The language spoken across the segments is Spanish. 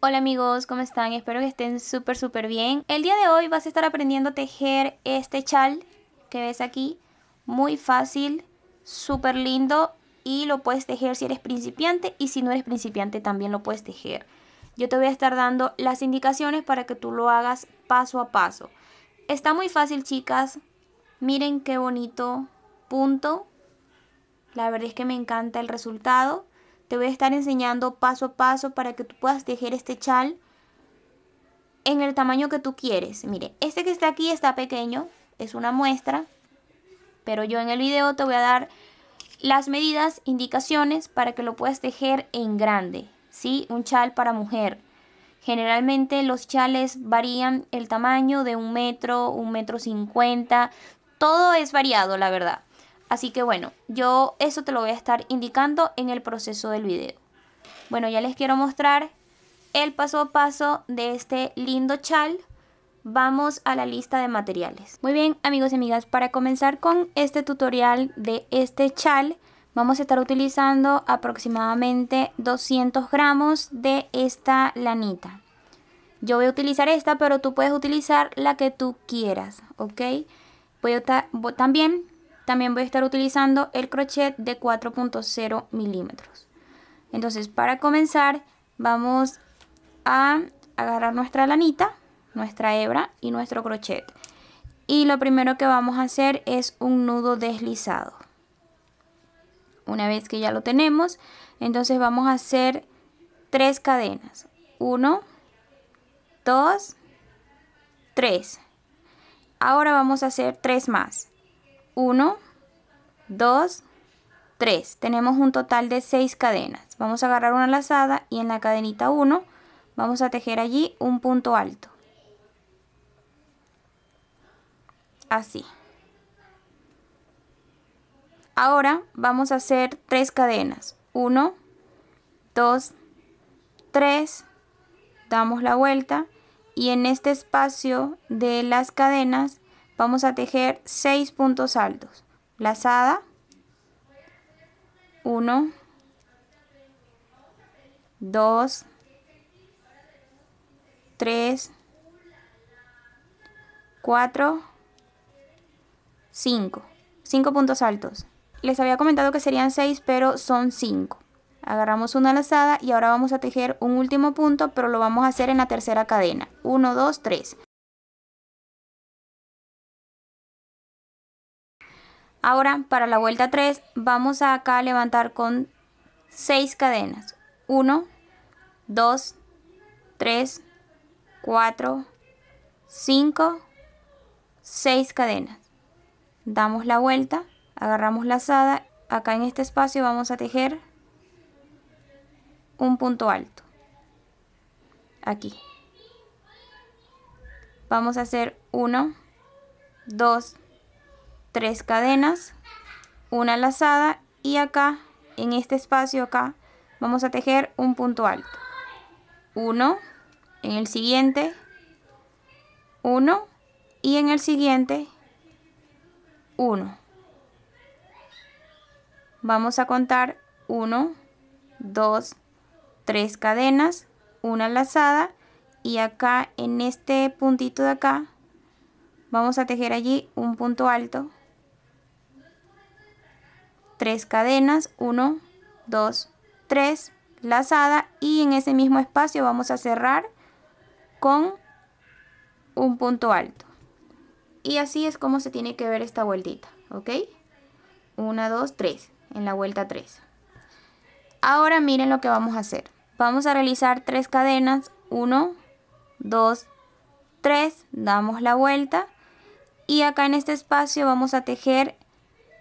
Hola amigos, ¿cómo están? Espero que estén súper súper bien. El día de hoy vas a estar aprendiendo a tejer este chal que ves aquí. Muy fácil, súper lindo y lo puedes tejer si eres principiante y si no eres principiante también lo puedes tejer. Yo te voy a estar dando las indicaciones para que tú lo hagas paso a paso. Está muy fácil chicas. Miren qué bonito punto. La verdad es que me encanta el resultado. Te voy a estar enseñando paso a paso para que tú puedas tejer este chal en el tamaño que tú quieres. Mire, este que está aquí está pequeño, es una muestra, pero yo en el video te voy a dar las medidas, indicaciones para que lo puedas tejer en grande, ¿sí? Un chal para mujer. Generalmente los chales varían el tamaño de un metro, un metro cincuenta, todo es variado, la verdad. Así que bueno, yo eso te lo voy a estar indicando en el proceso del video. Bueno, ya les quiero mostrar el paso a paso de este lindo chal. Vamos a la lista de materiales. Muy bien amigos y amigas, para comenzar con este tutorial de este chal, vamos a estar utilizando aproximadamente 200 gramos de esta lanita. Yo voy a utilizar esta, pero tú puedes utilizar la que tú quieras, ¿ok? Voy a también también voy a estar utilizando el crochet de 4.0 milímetros. Entonces para comenzar vamos a agarrar nuestra lanita, nuestra hebra y nuestro crochet. Y lo primero que vamos a hacer es un nudo deslizado. Una vez que ya lo tenemos, entonces vamos a hacer tres cadenas. Uno, dos, tres. Ahora vamos a hacer tres más. 1, 2, 3. Tenemos un total de 6 cadenas. Vamos a agarrar una lazada y en la cadenita 1 vamos a tejer allí un punto alto. Así. Ahora vamos a hacer 3 cadenas. 1, 2, 3. Damos la vuelta y en este espacio de las cadenas Vamos a tejer 6 puntos altos. Lazada. 1, 2, 3, 4, 5. 5 puntos altos. Les había comentado que serían 6, pero son 5. Agarramos una lazada y ahora vamos a tejer un último punto, pero lo vamos a hacer en la tercera cadena. 1, 2, 3. Ahora, para la vuelta 3, vamos a acá a levantar con 6 cadenas. 1, 2, 3, 4, 5, 6 cadenas. Damos la vuelta, agarramos la lazada. Acá en este espacio vamos a tejer un punto alto. Aquí. Vamos a hacer 1, 2, 3 tres cadenas, una lazada y acá, en este espacio acá, vamos a tejer un punto alto. 1, en el siguiente, 1 y en el siguiente, 1. Vamos a contar 1, 2, 3 cadenas, una lazada y acá en este puntito de acá vamos a tejer allí un punto alto tres cadenas, 1, 2, 3, lazada y en ese mismo espacio vamos a cerrar con un punto alto. Y así es como se tiene que ver esta vueltita, ¿ok? 1, 2, 3, en la vuelta 3. Ahora miren lo que vamos a hacer. Vamos a realizar tres cadenas, 1, 2, 3, damos la vuelta y acá en este espacio vamos a tejer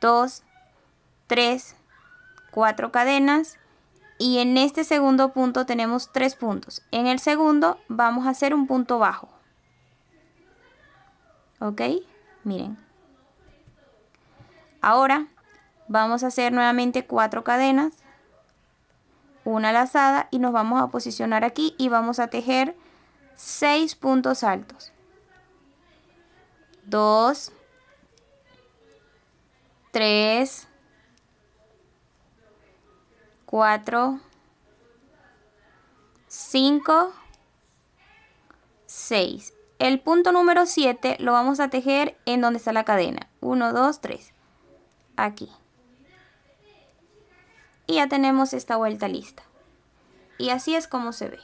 2, 3, 4 cadenas y en este segundo punto tenemos tres puntos. En el segundo vamos a hacer un punto bajo. ¿Ok? Miren. Ahora vamos a hacer nuevamente cuatro cadenas, una lazada y nos vamos a posicionar aquí y vamos a tejer 6 puntos altos. 2, 3, 4, 5, 6. El punto número 7 lo vamos a tejer en donde está la cadena. 1, 2, 3. Aquí. Y ya tenemos esta vuelta lista. Y así es como se ve.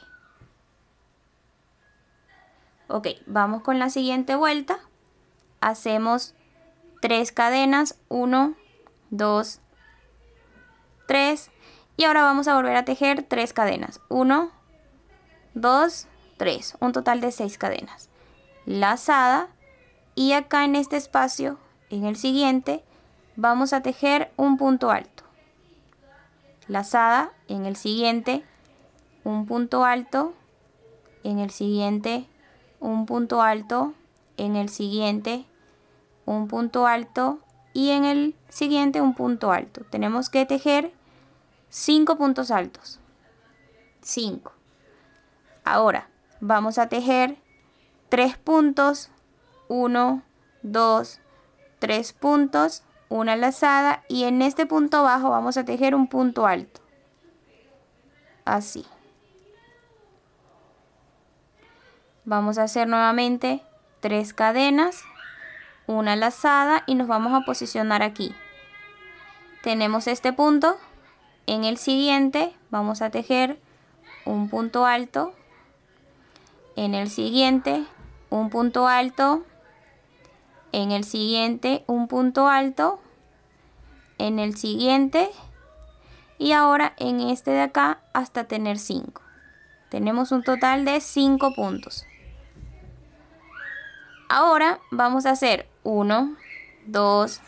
Ok, vamos con la siguiente vuelta. Hacemos 3 cadenas 1 2 3 y ahora vamos a volver a tejer tres cadenas 1 2 3 un total de 6 cadenas lazada y acá en este espacio en el siguiente vamos a tejer un punto alto lazada en el siguiente un punto alto en el siguiente un punto alto en el siguiente un punto alto y en el siguiente un punto alto. Tenemos que tejer 5 puntos altos. 5. Ahora vamos a tejer tres puntos, 1, 2, 3 puntos, una lazada y en este punto bajo vamos a tejer un punto alto. Así. Vamos a hacer nuevamente tres cadenas una lazada y nos vamos a posicionar aquí tenemos este punto en el siguiente vamos a tejer un punto alto en el siguiente un punto alto en el siguiente un punto alto en el siguiente y ahora en este de acá hasta tener 5 tenemos un total de 5 puntos Ahora vamos a hacer 1, 2,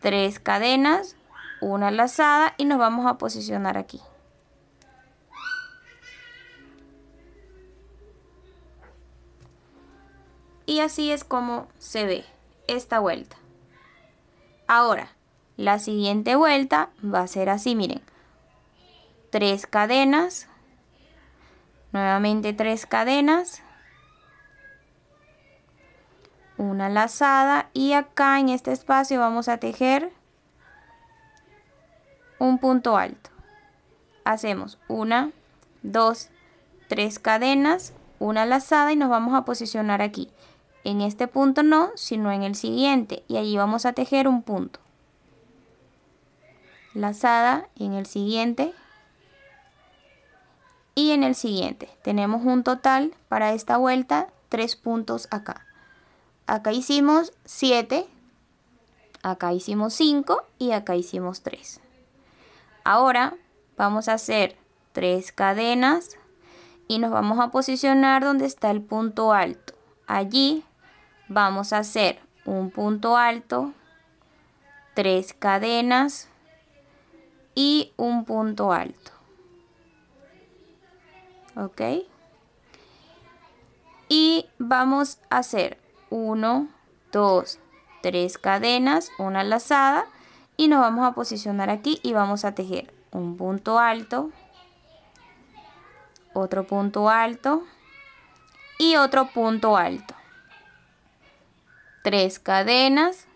3 cadenas, una lazada y nos vamos a posicionar aquí. Y así es como se ve esta vuelta. Ahora, la siguiente vuelta va a ser así, miren. Tres cadenas, nuevamente tres cadenas, una lazada y acá en este espacio vamos a tejer un punto alto hacemos una dos tres cadenas una lazada y nos vamos a posicionar aquí en este punto no sino en el siguiente y allí vamos a tejer un punto lazada en el siguiente y en el siguiente tenemos un total para esta vuelta tres puntos acá Acá hicimos 7, acá hicimos 5 y acá hicimos 3. Ahora vamos a hacer 3 cadenas y nos vamos a posicionar donde está el punto alto. Allí vamos a hacer un punto alto, 3 cadenas y un punto alto. ¿Ok? Y vamos a hacer 1, 2, 3 cadenas, una lazada y nos vamos a posicionar aquí y vamos a tejer un punto alto, otro punto alto y otro punto alto. 3 cadenas,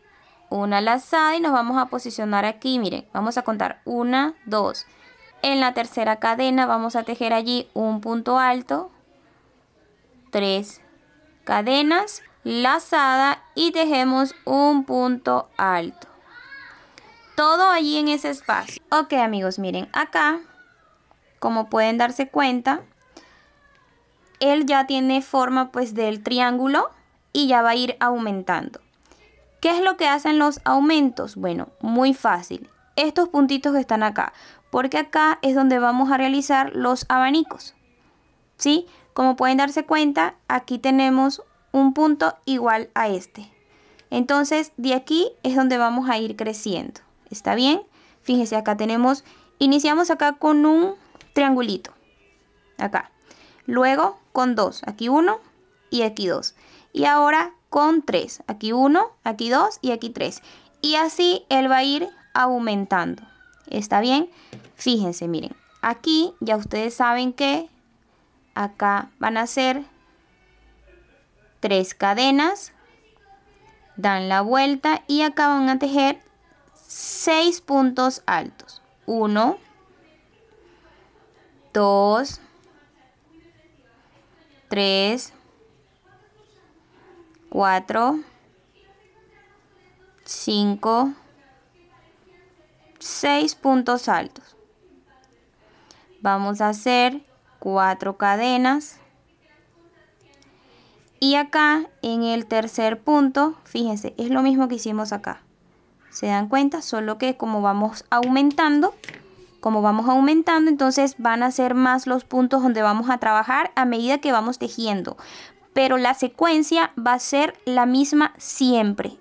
una lazada y nos vamos a posicionar aquí, miren, vamos a contar 1, 2. En la tercera cadena vamos a tejer allí un punto alto, 3 cadenas, lazada y dejemos un punto alto. Todo allí en ese espacio. Ok amigos, miren acá, como pueden darse cuenta, él ya tiene forma pues del triángulo y ya va a ir aumentando. ¿Qué es lo que hacen los aumentos? Bueno, muy fácil. Estos puntitos que están acá, porque acá es donde vamos a realizar los abanicos. ¿Sí? Como pueden darse cuenta, aquí tenemos un punto igual a este. Entonces, de aquí es donde vamos a ir creciendo. ¿Está bien? Fíjense, acá tenemos, iniciamos acá con un triangulito. Acá. Luego con dos. Aquí uno y aquí dos. Y ahora con tres. Aquí uno, aquí dos y aquí tres. Y así él va a ir aumentando. ¿Está bien? Fíjense, miren. Aquí ya ustedes saben que acá van a ser tres cadenas, dan la vuelta y acaban a tejer seis puntos altos. 1, 2, 3, 4, 5, 6 puntos altos. Vamos a hacer 4 cadenas, y acá en el tercer punto, fíjense, es lo mismo que hicimos acá. ¿Se dan cuenta? Solo que como vamos aumentando, como vamos aumentando, entonces van a ser más los puntos donde vamos a trabajar a medida que vamos tejiendo. Pero la secuencia va a ser la misma siempre,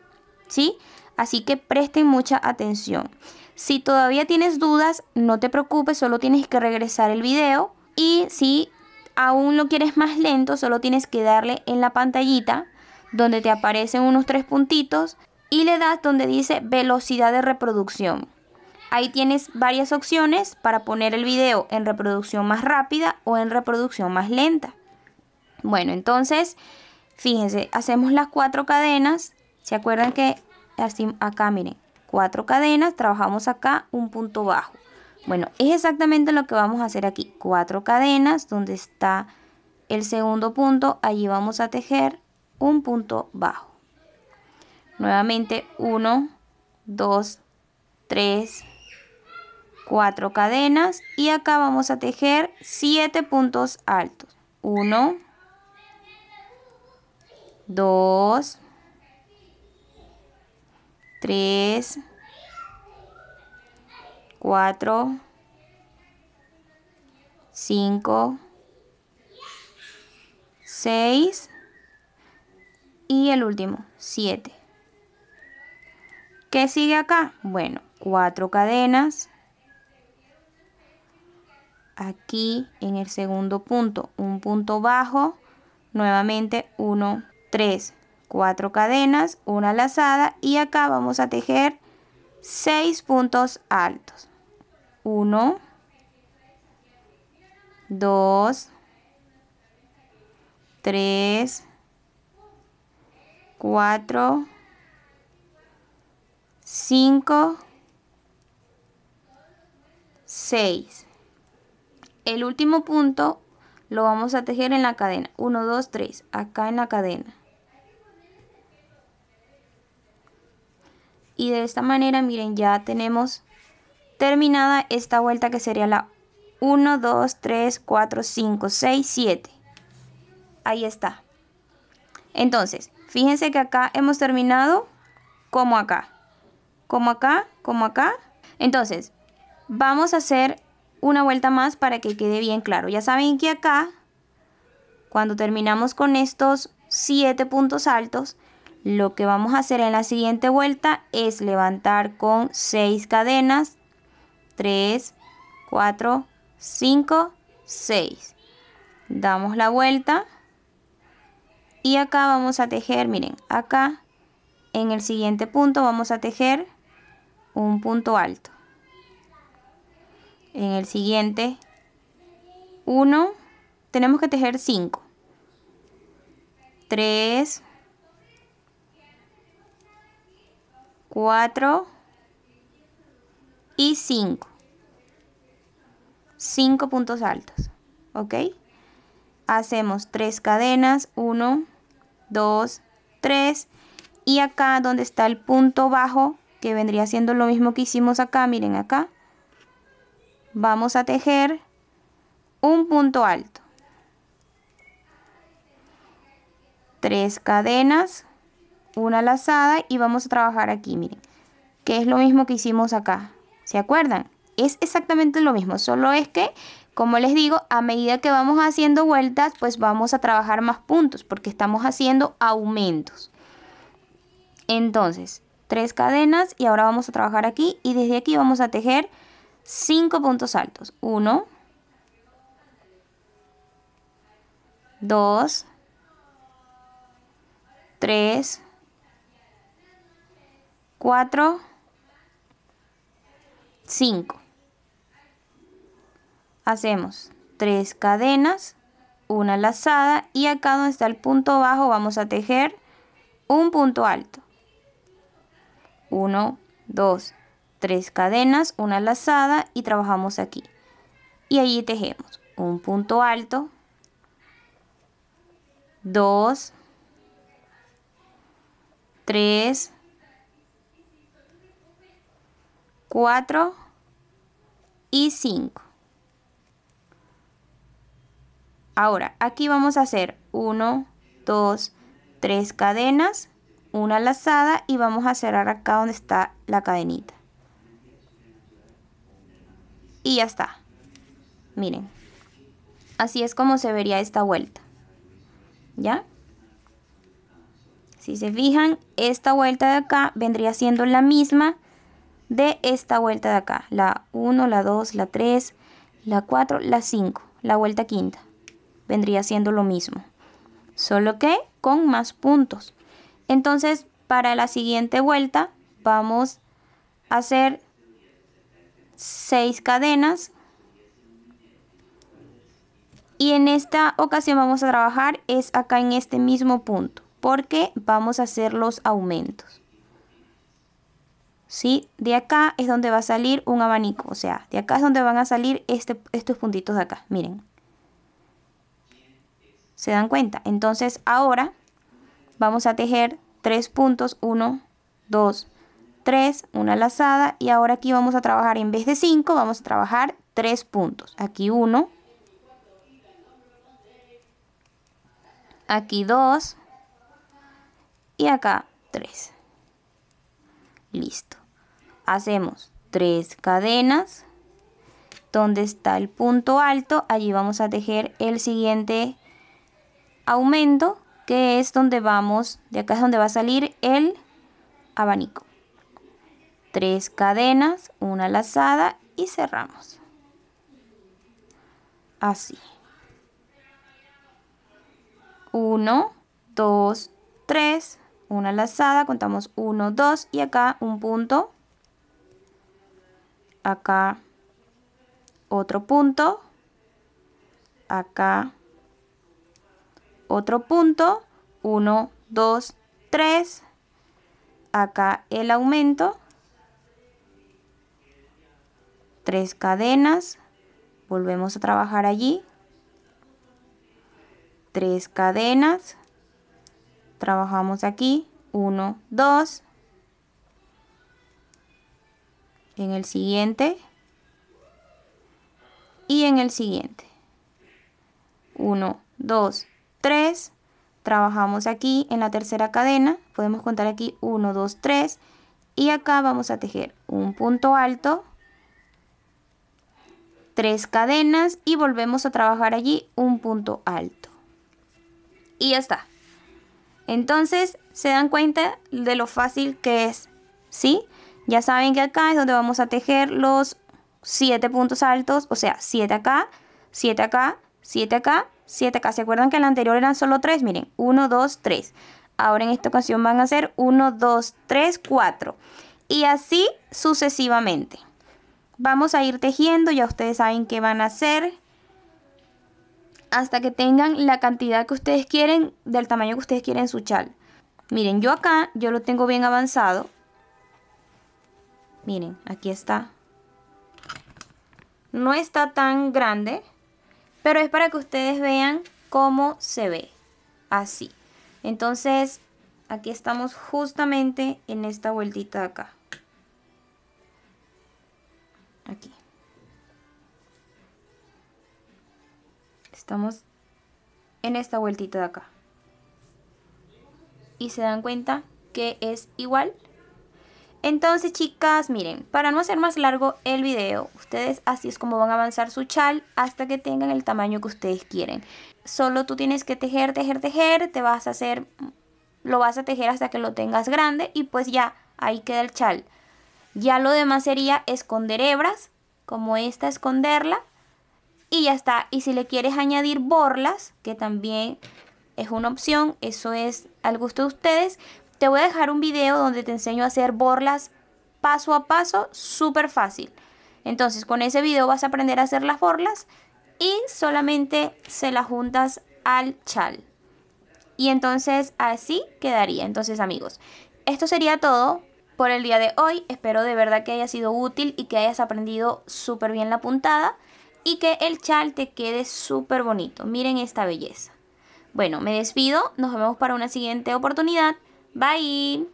¿sí? Así que presten mucha atención. Si todavía tienes dudas, no te preocupes, solo tienes que regresar el video. Y si aún lo quieres más lento, solo tienes que darle en la pantallita donde te aparecen unos tres puntitos y le das donde dice velocidad de reproducción. Ahí tienes varias opciones para poner el video en reproducción más rápida o en reproducción más lenta. Bueno, entonces, fíjense, hacemos las cuatro cadenas. ¿Se acuerdan que acá miren? Cuatro cadenas, trabajamos acá un punto bajo. Bueno, es exactamente lo que vamos a hacer aquí. Cuatro cadenas, donde está el segundo punto, allí vamos a tejer un punto bajo. Nuevamente uno, dos, tres, cuatro cadenas y acá vamos a tejer siete puntos altos. 1, 2, tres. 4, 5, 6 y el último, 7. ¿Qué sigue acá? Bueno, 4 cadenas. Aquí en el segundo punto, un punto bajo, nuevamente 1, 3, 4 cadenas, una lazada y acá vamos a tejer 6 puntos altos. 1, 2, 3, 4, 5, 6. El último punto lo vamos a tejer en la cadena. 1, 2, 3. Acá en la cadena. Y de esta manera, miren, ya tenemos terminada esta vuelta que sería la 1, 2, 3, 4, 5, 6, 7. Ahí está. Entonces, fíjense que acá hemos terminado como acá. Como acá, como acá. Entonces, vamos a hacer una vuelta más para que quede bien claro. Ya saben que acá, cuando terminamos con estos 7 puntos altos, lo que vamos a hacer en la siguiente vuelta es levantar con 6 cadenas 3, 4, 5, 6. Damos la vuelta. Y acá vamos a tejer, miren, acá en el siguiente punto vamos a tejer un punto alto. En el siguiente 1 tenemos que tejer 5. 3 4 y 5. 5 puntos altos, ¿ok? Hacemos 3 cadenas, 1, 2, 3 y acá donde está el punto bajo, que vendría siendo lo mismo que hicimos acá, miren acá, vamos a tejer un punto alto. 3 cadenas, una lazada y vamos a trabajar aquí, miren, que es lo mismo que hicimos acá, ¿se acuerdan? Es exactamente lo mismo, solo es que, como les digo, a medida que vamos haciendo vueltas, pues vamos a trabajar más puntos porque estamos haciendo aumentos. Entonces, tres cadenas y ahora vamos a trabajar aquí y desde aquí vamos a tejer cinco puntos altos. Uno, dos, tres, cuatro, cinco hacemos tres cadenas, una lazada y acá donde está el punto bajo vamos a tejer un punto alto. Uno, dos, tres cadenas, una lazada y trabajamos aquí. Y allí tejemos un punto alto, dos, tres, cuatro y cinco. Ahora, aquí vamos a hacer 1, 2, 3 cadenas, una lazada y vamos a cerrar acá donde está la cadenita. Y ya está. Miren. Así es como se vería esta vuelta. ¿Ya? Si se fijan, esta vuelta de acá vendría siendo la misma de esta vuelta de acá. La 1, la 2, la 3, la 4, la 5, la vuelta quinta vendría siendo lo mismo, solo que con más puntos. Entonces, para la siguiente vuelta vamos a hacer seis cadenas y en esta ocasión vamos a trabajar es acá en este mismo punto porque vamos a hacer los aumentos. ¿Sí? De acá es donde va a salir un abanico, o sea, de acá es donde van a salir este, estos puntitos de acá, miren. ¿Se dan cuenta? Entonces ahora vamos a tejer tres puntos, 1, 2, 3, una lazada y ahora aquí vamos a trabajar en vez de 5, vamos a trabajar tres puntos. Aquí 1, aquí 2 y acá 3. Listo. Hacemos tres cadenas. Donde está el punto alto, allí vamos a tejer el siguiente aumento, que es donde vamos, de acá es donde va a salir el abanico. Tres cadenas, una lazada y cerramos. Así. Uno, dos, tres, una lazada, contamos uno, dos y acá un punto, acá otro punto, acá otro punto, 1, 2, 3, acá el aumento, tres cadenas, volvemos a trabajar allí, tres cadenas, trabajamos aquí, 1, 2, en el siguiente y en el siguiente. 1, 2, 3, trabajamos aquí en la tercera cadena, podemos contar aquí 1, 2, 3 y acá vamos a tejer un punto alto, tres cadenas y volvemos a trabajar allí un punto alto. Y ya está. Entonces se dan cuenta de lo fácil que es, ¿sí? Ya saben que acá es donde vamos a tejer los 7 puntos altos, o sea, 7 acá, 7 acá, 7 acá 7K. ¿Se acuerdan que en la anterior eran solo 3? Miren, 1, 2, 3. Ahora en esta ocasión van a ser 1, 2, 3, 4. Y así sucesivamente. Vamos a ir tejiendo, ya ustedes saben qué van a hacer. Hasta que tengan la cantidad que ustedes quieren, del tamaño que ustedes quieren su chal. Miren, yo acá, yo lo tengo bien avanzado. Miren, aquí está. No está tan grande, pero es para que ustedes vean cómo se ve, así. Entonces, aquí estamos justamente en esta vueltita de acá. Aquí. Estamos en esta vueltita de acá. Y se dan cuenta que es igual entonces chicas, miren, para no hacer más largo el video, ustedes así es como van a avanzar su chal hasta que tengan el tamaño que ustedes quieren. Solo tú tienes que tejer, tejer, tejer, te vas a hacer, lo vas a tejer hasta que lo tengas grande y pues ya, ahí queda el chal. Ya lo demás sería esconder hebras, como esta esconderla, y ya está. Y si le quieres añadir borlas, que también es una opción, eso es al gusto de ustedes, te voy a dejar un video donde te enseño a hacer borlas paso a paso, súper fácil. Entonces, con ese video vas a aprender a hacer las borlas y solamente se las juntas al chal. Y entonces así quedaría. Entonces, amigos, esto sería todo por el día de hoy. Espero de verdad que haya sido útil y que hayas aprendido súper bien la puntada y que el chal te quede súper bonito. Miren esta belleza. Bueno, me despido, nos vemos para una siguiente oportunidad. Bye